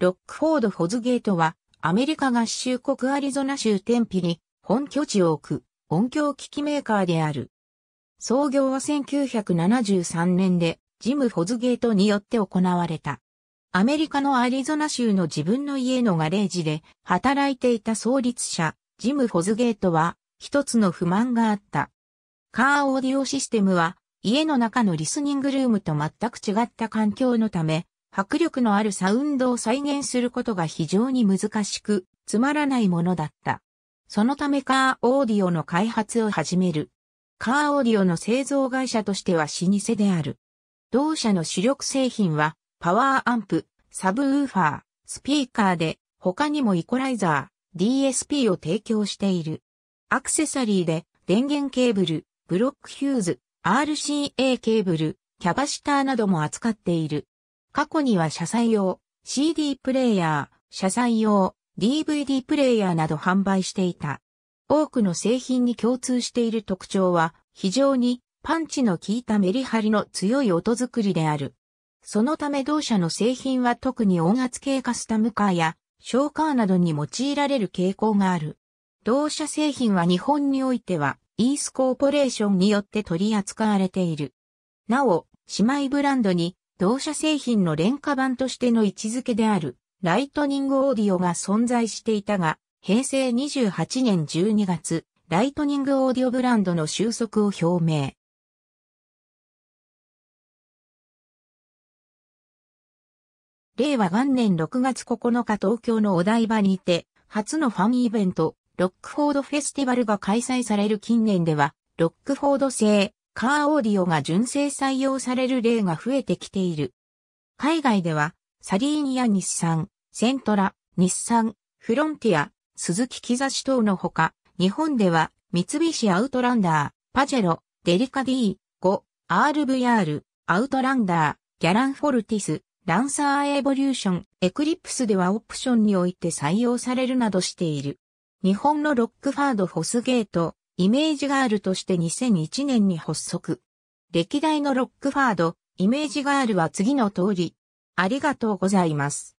ロックフォード・ホズゲートは、アメリカ合衆国アリゾナ州テンピに本拠地を置く音響機器メーカーである。創業は1973年で、ジム・ホズゲートによって行われた。アメリカのアリゾナ州の自分の家のガレージで働いていた創立者、ジム・ホズゲートは、一つの不満があった。カーオーディオシステムは、家の中のリスニングルームと全く違った環境のため、迫力のあるサウンドを再現することが非常に難しく、つまらないものだった。そのためカーオーディオの開発を始める。カーオーディオの製造会社としては老舗である。同社の主力製品は、パワーアンプ、サブウーファー、スピーカーで、他にもイコライザー、DSP を提供している。アクセサリーで、電源ケーブル、ブロックヒューズ、RCA ケーブル、キャバシターなども扱っている。過去には車載用、CD プレイヤー、車載用、DVD プレイヤーなど販売していた。多くの製品に共通している特徴は、非常にパンチの効いたメリハリの強い音作りである。そのため同社の製品は特に音圧系カスタムカーやショーカーなどに用いられる傾向がある。同社製品は日本においては、イースコーポレーションによって取り扱われている。なお、姉妹ブランドに同社製品の廉価版としての位置づけである、ライトニングオーディオが存在していたが、平成28年12月、ライトニングオーディオブランドの収束を表明。令和元年6月9日東京のお台場にて、初のファンイベント、ロックフォードフェスティバルが開催される近年では、ロックフォード製、カーオーディオが純正採用される例が増えてきている。海外では、サリーニや日産、セントラ、日産、フロンティア、鈴木木差し等のほか、日本では、三菱アウトランダー、パジェロ、デリカ D、5、RVR、アウトランダー、ギャランフォルティス、ランサーエボリューション、エクリプスではオプションにおいて採用されるなどしている。日本のロックファードフォスゲート、イメージガールとして2001年に発足。歴代のロックファード、イメージガールは次の通り。ありがとうございます。